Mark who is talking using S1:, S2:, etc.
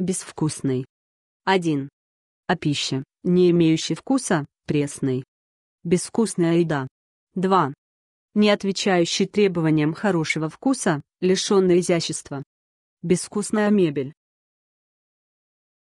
S1: безвкусный. 1. А пища, не имеющая вкуса, пресный. Безвкусная еда. 2. Не отвечающий требованиям хорошего вкуса, лишенный изящества. Безвкусная мебель.